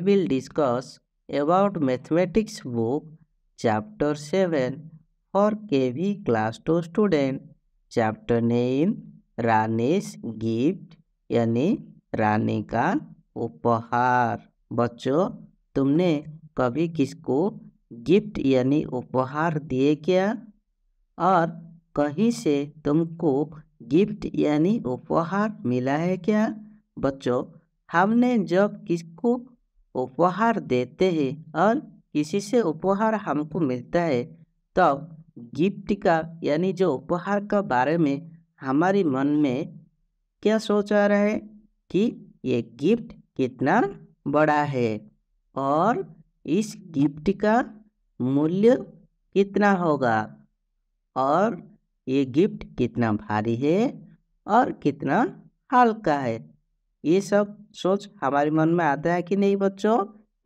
We will discuss about mathematics book chapter seven for K V class two student chapter name Rani's gift यानी रानी का उपहार बच्चों तुमने कभी किसको गिफ्ट यानी उपहार दिए क्या और कहीं से तुमको गिफ्ट यानी उपहार मिला है क्या बच्चों हमने जब किसको उपहार देते हैं और किसी से उपहार हमको मिलता है तब तो गिफ्ट का यानी जो उपहार का बारे में हमारे मन में क्या सोच आ रहा है कि ये गिफ्ट कितना बड़ा है और इस गिफ्ट का मूल्य कितना होगा और ये गिफ्ट कितना भारी है और कितना हल्का है ये सब सोच हमारे मन में आता है कि नहीं बच्चों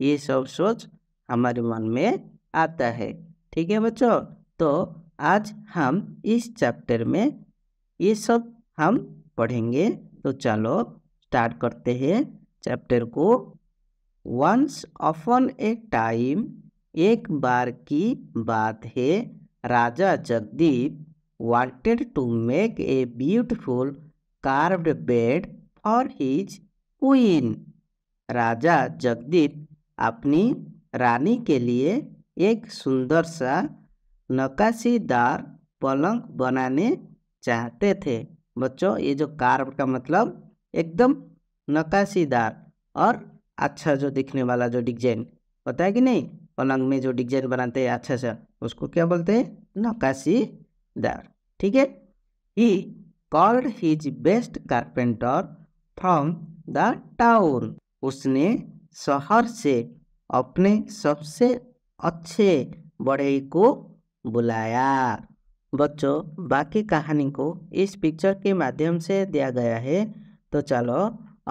ये सब सोच हमारे मन में आता है ठीक है बच्चों तो आज हम इस चैप्टर में ये सब हम पढ़ेंगे तो चलो स्टार्ट करते हैं चैप्टर को वंस ऑफन ए टाइम एक बार की बात है Raja Jagdeep wanted to make a beautiful carved bed और हिज क्वीन राजा जगदीप अपनी रानी के लिए एक सुंदर सा नकाशीदार पलंग बनाने चाहते थे बच्चों ये जो कार्व का मतलब एकदम नकाशीदार और अच्छा जो दिखने वाला जो डिजाइन होता है कि नहीं पलंग में जो डिजाइन बनाते हैं अच्छा सा उसको क्या बोलते हैं नकाशीदार ठीक है he called his best carpenter from the town उसने शहर से अपने सबसे अच्छे बड़े को बुलाया बच्चों बाकी कहानी को इस पिक्चर के माध्यम से दिया गया है तो चलो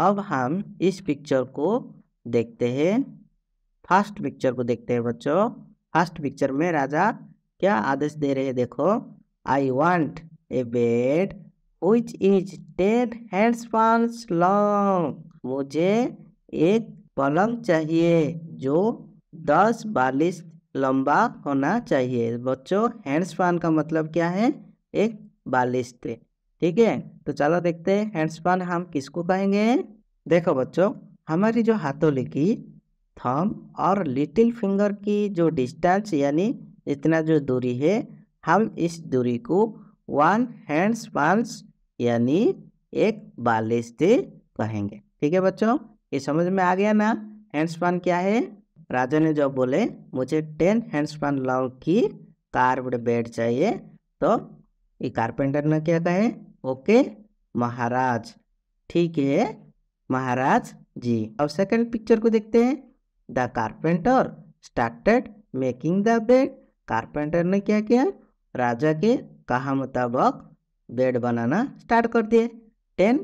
अब हम इस पिक्चर को देखते हैं फर्स्ट पिक्चर को देखते हैं बच्चों फर्स्ट पिक्चर में राजा क्या आदेश दे रहे हैं देखो I want a bed which is ten handspans long मुझे एक पलंग चाहिए जो दस बालिश लंबा होना चाहिए बच्चों पान का मतलब क्या है एक बालिश पे ठीक है तो चलो देखते हैं पान हम किसको कहेंगे देखो बच्चों हमारी जो हाथोली की थम और लिटिल फिंगर की जो डिस्टेंस यानी इतना जो दूरी है हम इस दूरी को वन हैंड्स पांच यानी एक बालिस्ते कहेंगे ठीक है बच्चों ये समझ में आ गया ना हैंडस्पान क्या है राजा ने जब बोले मुझे टेन हैंडस्पान लॉन्ग की कार्व्ड बेड चाहिए तो ये कारपेंटर ने क्या कहे ओके महाराज ठीक है महाराज जी अब सेकंड पिक्चर को देखते हैं the carpenter started making the bed carpenter ने क्या किया राजा के कहा मुताबक बेड बनाना स्टार्ट कर दिए टेन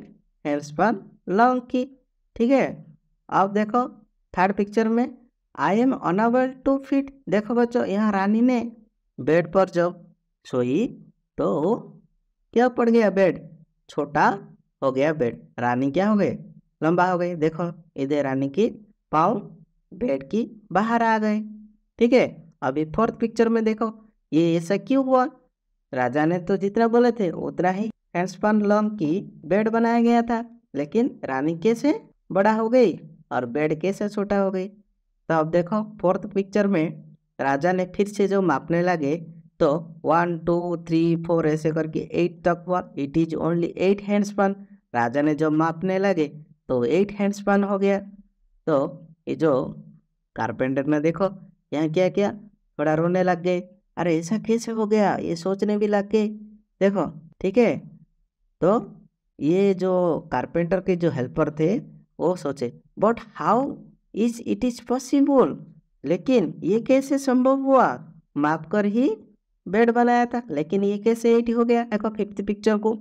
हेम्स पर लॉन्ग की ठीक है अब देखो थर्ड पिक्चर में I am unable to fit देखो बच्चों यहाँ रानी ने बेड पर जब सोई तो क्या पड़ गया बेड छोटा हो गया बेड रानी क्या हो गए लंबा हो गए देखो इधर रानी की पाँव बेड की बाहर आ गए ठीक है अभी फोर्थ पिक्चर में देखो ये ऐसा क्यों हुआ राजा ने तो जितना बोले थे उतना ही हैंडस्पन लॉन्ग की बेड बनाया गया था लेकिन रानी कैसे बड़ा हो गई और बेड कैसे छोटा हो गई तो अब देखो फोर्थ पिक्चर में राजा ने फिर से जो मापने लगे तो वन टू थ्री फोर ऐसे करके एट तक हुआ it is only eight handspan राजा ने जब मापने लगे तो एट हैंडस्पन हो गया तो ये जो कारपेंटर ने देखो यहाँ क्या क्या थोड़ा रोने लग गए अरे ऐसा कैसे हो गया ये सोचने भी लग गए देखो ठीक है तो ये जो कारपेंटर के जो हेल्पर थे वो सोचे but how is it is possible लेकिन ये कैसे संभव हुआ माप कर ही बेड बनाया था लेकिन ये कैसे एट हो गया देखो फिफ्थ पिक्चर को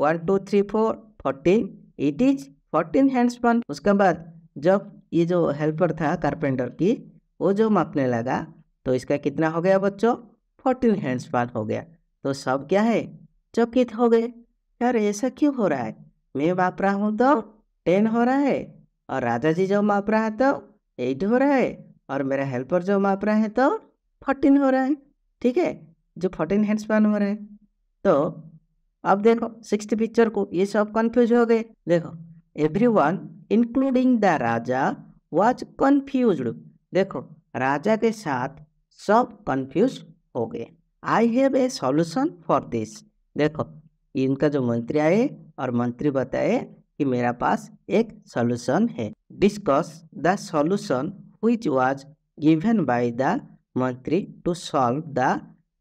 one two three four fourteen it is fourteen handspan उसके बाद जब ये जो हेल्पर था कारपेंटर की वो जो मापने लगा तो इसका कितना हो गया बच्चों फोर्टीन हैंड्स पार हो गया तो सब क्या है चकित हो गए यार ऐसा क्यों हो रहा है मैं माप रहा हूँ तो टेन हो रहा है और राजा जी जो माप रहा है तो एट हो रहा है और मेरा हेल्पर जो माप रहा है तो फोर्टीन हो रहा है ठीक है जो फोर्टीन हैंड स्पान हो रहे हैं तो अब देखो सिक्स पिक्चर को ये सब कन्फ्यूज हो गए देखो everyone including the raja was confuse देखो राजा के साथ सब कंफ्यूज हो गए I have a solution for this देखो इनका जो मंत्री आए और मंत्री बताए कि मेरा पास एक सॉल्यूशन है discuss the solution which was given by the mantri to solve the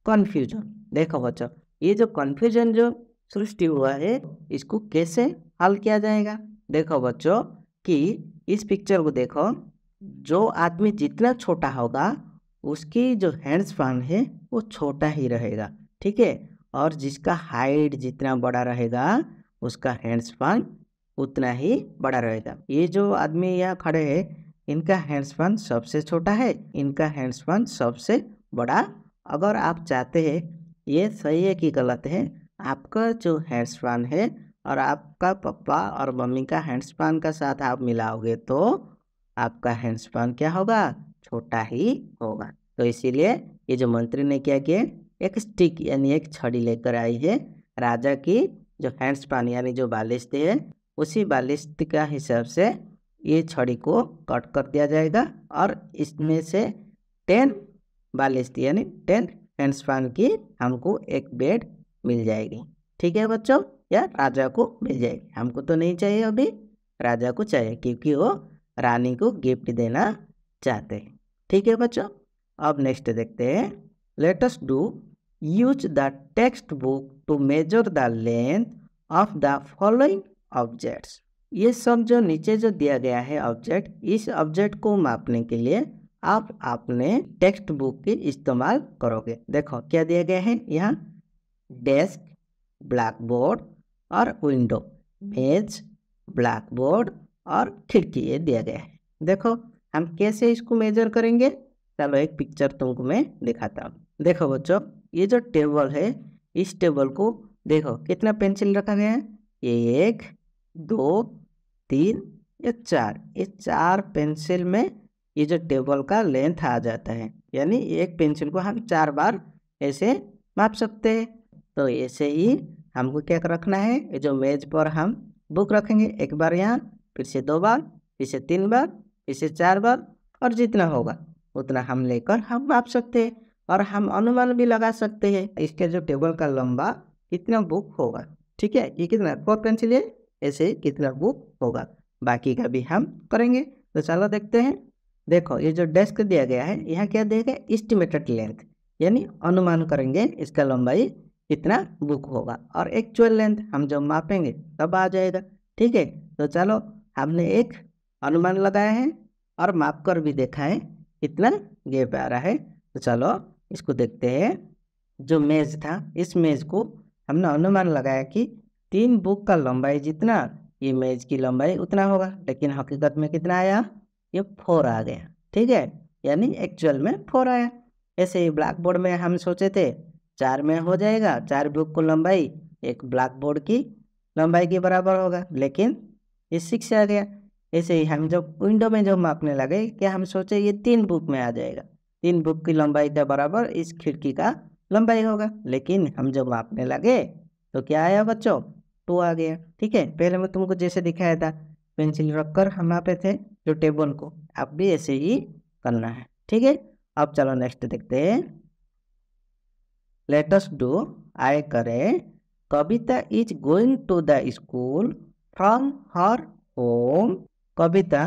confusion देखो बच्चों ये जो कन्फ्यूजन जो सृष्टि हुआ है इसको कैसे हल किया जाएगा देखो बच्चों कि इस पिक्चर को देखो जो आदमी जितना छोटा होगा उसकी जो हैंड्स फार्म है वो छोटा ही रहेगा ठीक है और जिसका हाइट जितना बड़ा रहेगा उसका हैंड्स फार्म उतना ही बड़ा रहेगा ये जो आदमी यहाँ खड़े है इनका हैंड्स फार्म सबसे छोटा है इनका हैंड्स फार्म सबसे बड़ा अगर आप चाहते हैं ये सही है कि गलत है आपका जो हैंड्स फार्म है और आपका पप्पा और मम्मी का हैंड्सपान का साथ आप मिलाओगे तो आपका हैंड्सपान क्या होगा छोटा ही होगा तो इसीलिए ये जो मंत्री ने क्या किया एक स्टिक यानी एक छड़ी लेकर आई है राजा की जो हैंड्स पान यानी जो बालिश थी है उसी बालिश का हिसाब से ये छड़ी को कट कर दिया जाएगा और इसमें से टेन बालिश यानी टेन हैंड्स पान की हमको एक बेड मिल जाएगी ठीक है बच्चों या राजा को मिल जाएगी हमको तो नहीं चाहिए अभी राजा को चाहिए क्योंकि वो रानी को गिफ्ट देना चाहते हैं ठीक है बच्चों अब नेक्स्ट देखते हैं let's do use the text book to measure the length of the following objects ये सब जो नीचे जो दिया गया है ऑब्जेक्ट इस ऑब्जेक्ट को मापने के लिए आप अपने टेक्स्ट बुक की इस्तेमाल करोगे देखो क्या दिया गया है यहाँ डेस्क ब्लैक बोर्ड और विंडो मेज ब्लैक बोर्ड और खिड़की ये दिया गया है देखो हम कैसे इसको मेजर करेंगे चलो एक पिक्चर तुमको मैं दिखाता हूँ देखो बच्चों ये जो टेबल है इस टेबल को देखो कितना पेंसिल रखा गया है एक दो तीन या चार ये चार पेंसिल में ये जो टेबल का लेंथ आ जाता है यानी एक पेंसिल को हम चार बार ऐसे माप सकते हैं तो ऐसे ही हमको क्या रखना है ये जो मेज पर हम बुक रखेंगे एक बार यहाँ फिर से दो बार फिर से तीन बार इसे चार बार और जितना होगा उतना हम लेकर हम माप सकते हैं और हम अनुमान भी लगा सकते हैं इसके जो टेबल का लंबा कितना बुक होगा ठीक है ये कितना फोर पेंसिल है ऐसे कितना बुक होगा बाकी का भी हम करेंगे तो चलो देखते हैं देखो ये जो डेस्क दिया गया है यहाँ क्या दिया गया एस्टिमेटेड लेंथ यानी अनुमान करेंगे इसका लंबाई कितना बुक होगा और एक्चुअल लेंथ हम जब मापेंगे तब आ जाएगा ठीक है तो चलो हमने एक अनुमान लगाया है और माप कर भी देखा है कितना गैप आ रहा है तो चलो इसको देखते हैं जो मेज था इस मेज को हमने अनुमान लगाया कि तीन बुक का लंबाई जितना ये मेज की लंबाई उतना होगा लेकिन हकीकत में कितना आया ये फोर आ गया ठीक है यानी एक्चुअल में फोर आया ऐसे ही ब्लैक बोर्ड में हम सोचे थे चार में हो जाएगा चार बुक को लंबाई एक ब्लैक बोर्ड की लंबाई के बराबर होगा लेकिन ये सिक्स आ गया ऐसे ही हम जब विंडो में जब मापने लगे क्या हम सोचे ये तीन बुक में आ जाएगा तीन बुक की लंबाई के बराबर इस खिड़की का लंबाई होगा लेकिन हम जब मापने लगे तो क्या आया बच्चों टू आ गया ठीक है पहले मैं तुमको जैसे दिखाया था पेंसिल रखकर हम मापे थे जो टेबल को आप भी ऐसे ही करना है ठीक है अब चलो नेक्स्ट देखते हैं लेटस डू आय करे Kavita is going to the school from her home Kavita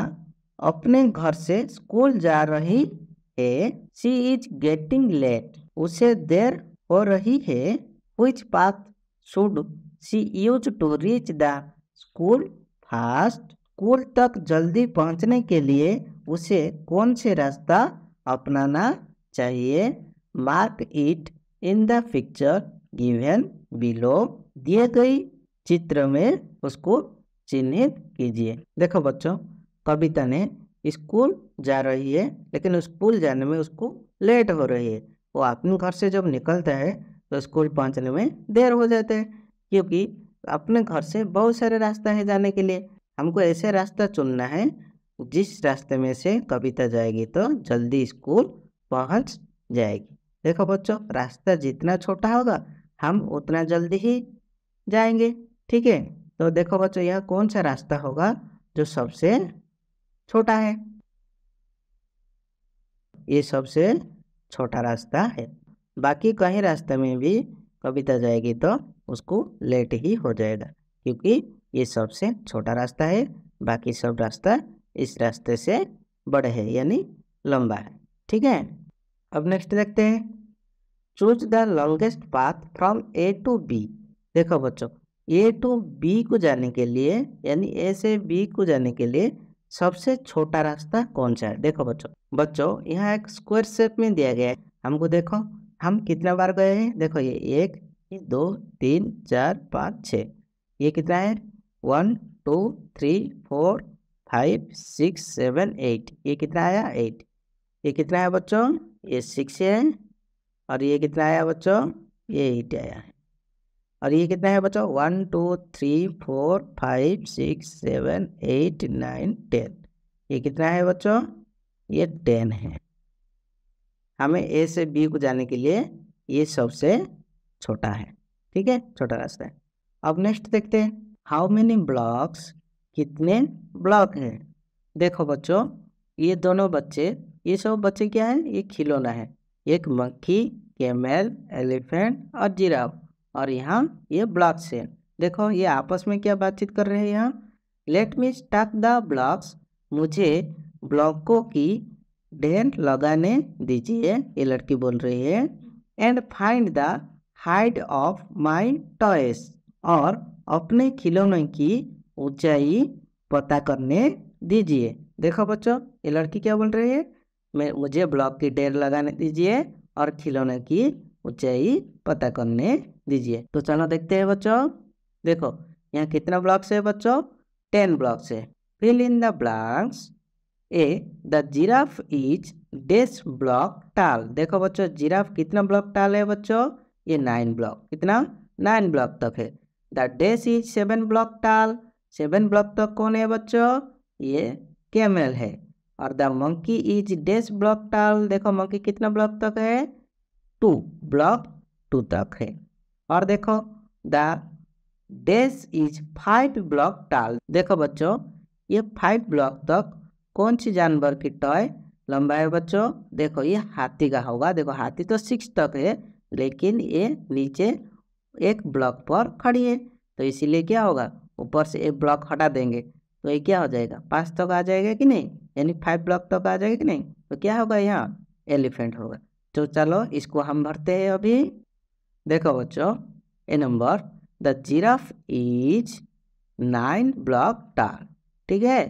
अपने घर से स्कूल जा रही है सी इज गेटिंग लेट उसे देर हो रही है which path should she use to reach the school fast school तक जल्दी पहुंचने के लिए उसे कौन से रास्ता अपनाना चाहिए mark it in the picture given below दिए गई चित्र में उसको चिन्हित कीजिए देखो बच्चों कविता ने स्कूल जा रही है लेकिन स्कूल जाने में उसको लेट हो रही है वो अपने घर से जब निकलता है तो स्कूल पहुंचने में देर हो जाता है क्योंकि अपने घर से बहुत सारे रास्ते हैं जाने के लिए हमको ऐसे रास्ता चुनना है जिस रास्ते में से कविता जाएगी तो जल्दी स्कूल पहुंच जाएगी देखो बच्चों रास्ता जितना छोटा होगा हम उतना जल्दी ही जाएंगे ठीक है तो देखो बच्चों यह कौन सा रास्ता होगा जो सबसे छोटा है ये सबसे छोटा रास्ता है बाकी कहीं रास्ते में भी कविता जाएगी तो उसको लेट ही हो जाएगा क्योंकि ये सबसे छोटा रास्ता है बाकी सब रास्ता इस रास्ते से बड़े है यानी लंबा है ठीक है अब नेक्स्ट देखते हैं choose the longest path from A to B देखो बच्चों ए टू बी को जाने के लिए यानी ए से बी को जाने के लिए सबसे छोटा रास्ता कौन सा है देखो बच्चों बच्चों यहाँ एक स्क्वायर शेप में दिया गया है हमको देखो हम कितना बार गए हैं देखो ये एक दो तीन चार पाँच छ ये कितना है one two three four five six seven eight ये कितना आया एट ये कितना आया बच्चों ये सिक्स है और ये कितना आया बच्चों ये एट आया और ये कितना है बच्चों one two three four five six seven eight nine ten ये कितना है बच्चों ये टेन है हमें ए से बी को जाने के लिए ये सबसे छोटा है ठीक है छोटा रास्ता है अब नेक्स्ट देखते हैं हाउ मेनी ब्लॉक्स कितने ब्लॉक हैं देखो बच्चों ये दोनों बच्चे ये सब बच्चे क्या है ये खिलौना है एक मक्खी कैमल एलिफेंट और जिराफ और यहाँ ये ब्लॉक चेन देखो ये आपस में क्या बातचीत कर रहे हैं यहाँ let me stack the blocks मुझे ब्लॉकों की ढेर लगाने दीजिए ये लड़की बोल रही है and find the height of my toys और अपने खिलौने की ऊंचाई पता करने दीजिए देखो बच्चों ये लड़की क्या बोल रही है मैं मुझे ब्लॉक की ढेर लगाने दीजिए और खिलौने की ऊंचाई पता करने दीजिए तो चलो देखते हैं बच्चों देखो यहाँ कितना ब्लॉक्स है बच्चों टेन ब्लॉक्स है fill in the blocks A the giraffe is dash block tall देखो बच्चों जिराफ कितना ब्लॉक टाल है बच्चों ये नाइन ब्लॉक कितना नाइन ब्लॉक तक है the dash is seven block tall seven block तक कौन है बच्चों ये कैमल है और the monkey is dash block tall देखो मंकी कितना ब्लॉक तक है टू ब्लॉक टू तक है और देखो the dash is five block tall देखो बच्चों ये फाइव ब्लॉक तक कौन सी जानवर की टॉय लंबा है बच्चों देखो ये हाथी का होगा देखो हाथी तो सिक्स तक है लेकिन ये नीचे एक ब्लॉक पर खड़ी है तो इसीलिए क्या होगा ऊपर से एक ब्लॉक हटा देंगे तो ये क्या हो जाएगा पाँच तक आ जाएगा कि नहीं यानी फाइव ब्लॉक तक आ जाएगा कि नहीं तो क्या होगा यहाँ एलिफेंट होगा तो चलो इसको हम भरते हैं अभी देखो बच्चों A number the giraffe is nine block tall ठीक है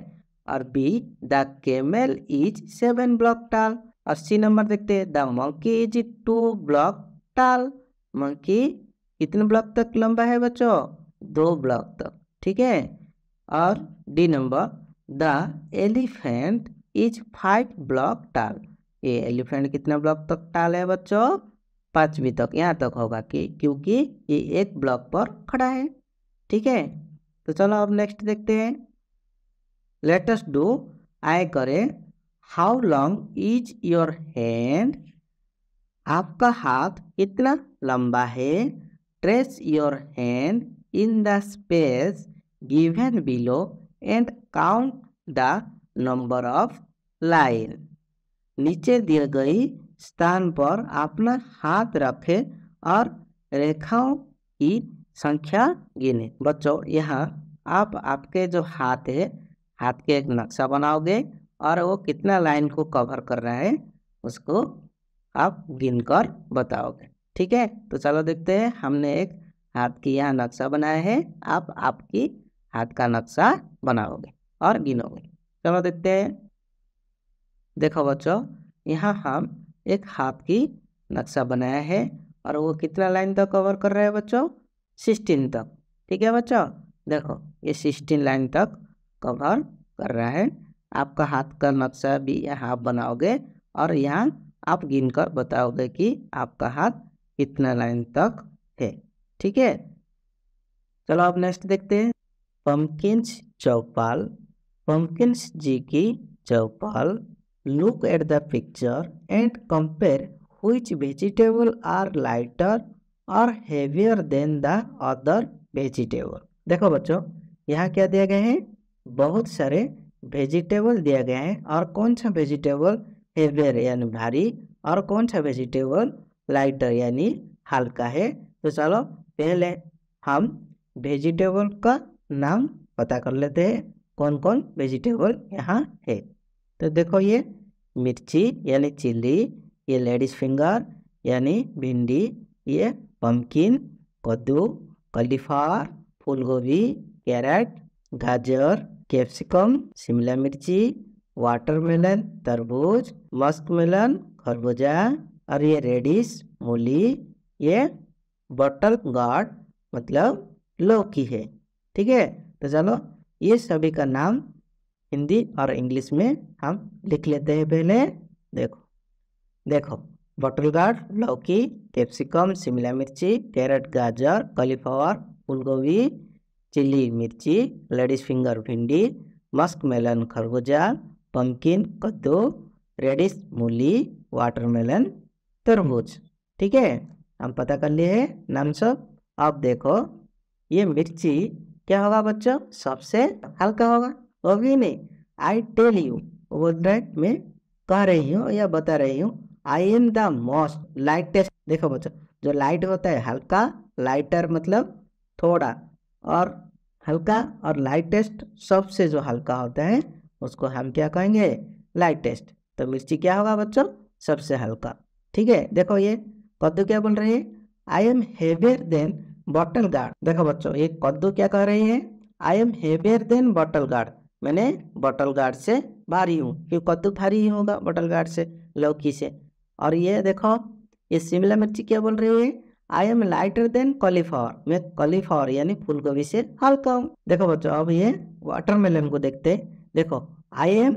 और B the camel is seven block tall और सी नंबर देखते हैं the monkey is two block tall monkey कितने ब्लॉक तक लंबा है बच्चों दो ब्लॉक तक ठीक है और D number the elephant is five block tall ये एलिफेंट कितना ब्लॉक तक टाल है बच्चों पाँचवीं तक यहाँ तक होगा कि क्योंकि ये एक ब्लॉक पर खड़ा है ठीक है तो चलो अब नेक्स्ट देखते हैं लेटेस्ट डू आई करें how long is your hand आपका हाथ कितना लंबा है trace your hand in the space given below and count the number of line नीचे दी गई स्थान पर अपना हाथ रखें और रेखाओं की संख्या गिने बच्चों यहाँ आप आपके जो हाथ है हाथ के एक नक्शा बनाओगे और वो कितना लाइन को कवर कर रहा है उसको आप गिन कर बताओगे ठीक है तो चलो देखते हैं हमने एक हाथ की यहाँ नक्शा बनाया है आप आपकी हाथ का नक्शा बनाओगे और गिनोगे चलो देखते हैं देखो बच्चों यहाँ हम एक हाथ की नक्शा बनाया है और वो कितना लाइन तक कवर कर रहा है बच्चों सिक्सटीन तक ठीक है बच्चों देखो ये सिक्सटीन लाइन तक कवर कर रहा है आपका हाथ का नक्शा भी हाफ बनाओगे और यहाँ आप गिन कर बताओगे कि आपका हाथ कितना लाइन तक है ठीक है चलो अब नेक्स्ट देखते हैं पंकिंस चौपाल पंपकिंस जी की चौपाल Look at the picture and compare which vegetable are lighter और heavier than the other vegetable. देखो बच्चों यहाँ क्या दिया गया है बहुत सारे वेजिटेबल दिया गया है और कौन सा वेजिटेबल हेवियर यानी भारी और कौन सा वेजिटेबल लाइटर यानी हल्का है तो चलो पहले हम वेजिटेबल का नाम पता कर लेते हैं कौन कौन वेजिटेबल यहाँ है तो देखो ये मिर्ची यानी चिल्ली ये लेडीज फिंगर यानी भिंडी ये पम्पकिन कद्दू कलीफार फूल गोभी कैरेट गाजर कैप्सिकम शिमला मिर्ची वाटरमेलन तरबूज मस्क मेलन खरबूजा और ये रेडिस मूली ये बटल गार्ड मतलब लौकी है ठीक है तो चलो ये सभी का नाम हिंदी और इंग्लिश में हम लिख लेते हैं पहले देखो देखो बटल गार्ड लौकी कैप्सिकम शिमला मिर्ची कैरेट गाजर कॉलीफ्लावर फूलगोभी चिली मिर्ची लेडीज फिंगर भिंडी मस्क मेलन खरबूजा पंकिन कद्दू रेडिस मूली वाटरमेलन तरबूज ठीक है हम पता कर लिए हैं नाम सब अब देखो ये मिर्ची क्या होगा बच्चों सबसे हल्का होगा अभी नहीं आई टेल यू ओवरड्राइट मैं कह रही हूँ या बता रही हूँ I am the most lightest देखो बच्चों जो लाइट होता है हल्का लाइटर मतलब थोड़ा और हल्का और लाइटेस्ट सबसे जो हल्का होता है उसको हम क्या कहेंगे लाइटेस्ट तो मिर्ची क्या होगा बच्चों सबसे हल्का ठीक है देखो ये कद्दू क्या बोल रही है I am heavier than bottle gourd देखो बच्चों ये कद्दू क्या कह रही है I am heavier than bottle gourd मैंने बटल गार्ड से भारी हूँ क्योंकि कद्दू भारी ही होगा बटल गार्ड से लौकी से और ये देखो ये शिमला मिर्ची क्या बोल रही हुई I am lighter than cauliflower मैं कॉलीफ्लावर यानी फूलगोभी से हल्का हूँ देखो बच्चों अब ये वाटरमेलन को देखते देखो I am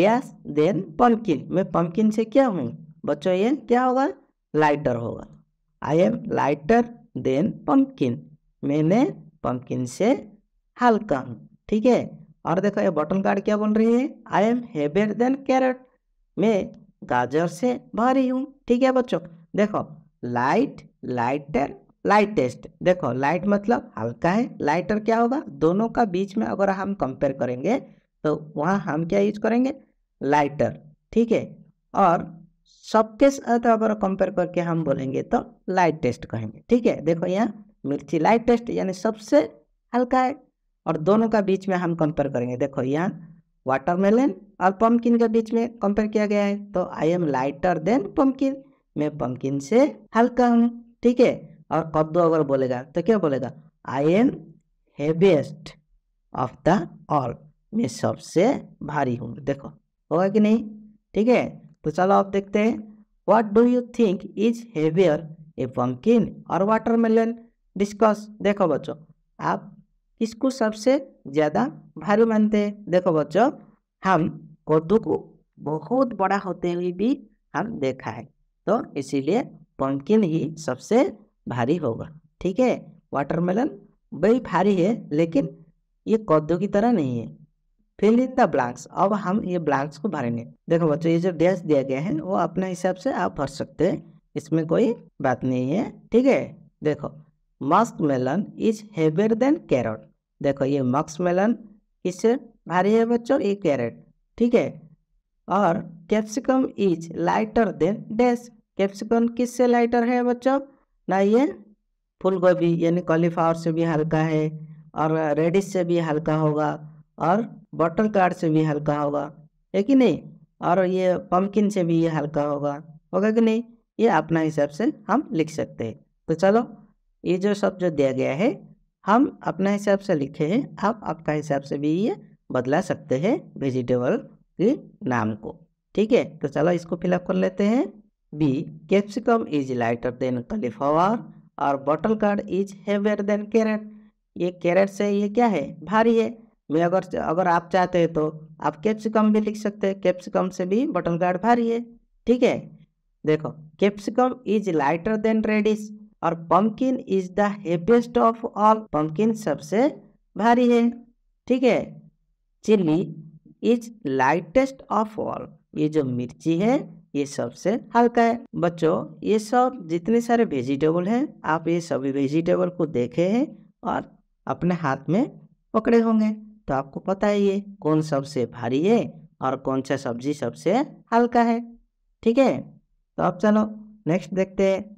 dash than pumpkin मैं पम्पकिन से क्या हूँ बच्चों ये क्या होगा लाइटर होगा I am lighter than pumpkin मैंने पम्पकिन से हल्का हूँ ठीक है और देखो ये बॉटल गार्ड क्या बोल रही है I am heavier than carrot मैं गाजर से भारी हूँ ठीक है बच्चों देखो लाइट लाइटर लाइटेस्ट देखो लाइट मतलब हल्का है लाइटर क्या होगा दोनों का बीच में अगर हम कंपेयर करेंगे तो वहाँ हम क्या यूज करेंगे लाइटर ठीक है और सबके साथ अगर कंपेयर करके हम बोलेंगे तो लाइट टेस्ट कहेंगे ठीक है देखो यहाँ मिर्ची लाइट टेस्ट यानी सबसे हल्का है और दोनों का बीच में हम कंपेयर करेंगे देखो यहाँ वाटरमेलन और पम्पकिन के बीच में कंपेयर किया गया है तो I am lighter than pumpkin मैं पम्पकिन से हल्का हूँ ठीक है और कद्दू अगर बोलेगा तो क्या बोलेगा I am heaviest of the all मैं सबसे भारी हूँ देखो होगा कि नहीं ठीक है तो चलो आप देखते हैं what do you think is heavier a pumpkin और वाटरमेलन डिस्कस देखो बच्चों आप किसको सबसे ज़्यादा भारी मानते हैं देखो बच्चों हम कद्दू को बहुत बड़ा होते हुए भी हम देखा है तो इसीलिए पंकिन ही सबसे भारी होगा ठीक है वाटरमेलन बड़ी भारी है लेकिन ये कद्दू की तरह नहीं है फिल इन द ब्लैंक्स अब हम ये ब्लैंक्स को भरेंगे देखो बच्चों ये जो डैश दिया गया है वो अपने हिसाब से आप भर सकते हैं इसमें कोई बात नहीं है ठीक है देखो muskmelon is heavier than carrot देखो ये मक्स मेलन इससे भारी है बच्चों एक कैरेट ठीक है और capsicum is lighter than dash capsicum किससे लाइटर है बच्चों ना ये फूल गोभी यानी कॉलीफ्लावर से भी हल्का है और रेडिस से भी हल्का होगा और बटर कार्ड से भी हल्का होगा है कि नहीं और ये पम्पकिन से भी ये हल्का होगा होगा कि नहीं ये अपना हिसाब से हम लिख सकते हैं तो चलो ये जो सब जो दिया गया है हम अपना हिसाब से लिखे हैं आप आपका हिसाब से भी ये बदला सकते हैं वेजिटेबल के नाम को ठीक है तो चलो इसको फिलअप कर लेते हैं B capsicum is lighter than cauliflower और bottle gourd is heavier than carrot ये कैरेट से ये क्या है भारी है मैं अगर अगर आप चाहते हैं तो आप कैप्सिकम भी लिख सकते हैं कैप्सिकम से भी बॉटल कार्ड भारी है ठीक है देखो capsicum is lighter than radish और pumpkin is the heaviest of all pumpkin सबसे भारी है ठीक है chilli is lightest of all ये जो मिर्ची है ये सबसे हल्का है बच्चों ये सब जितने सारे वेजिटेबल हैं आप ये सभी वेजिटेबल को देखे हैं और अपने हाथ में पकड़े होंगे तो आपको पता है ये कौन सबसे भारी है और कौन सा सब्जी सबसे हल्का है ठीक है तो अब चलो नेक्स्ट देखते हैं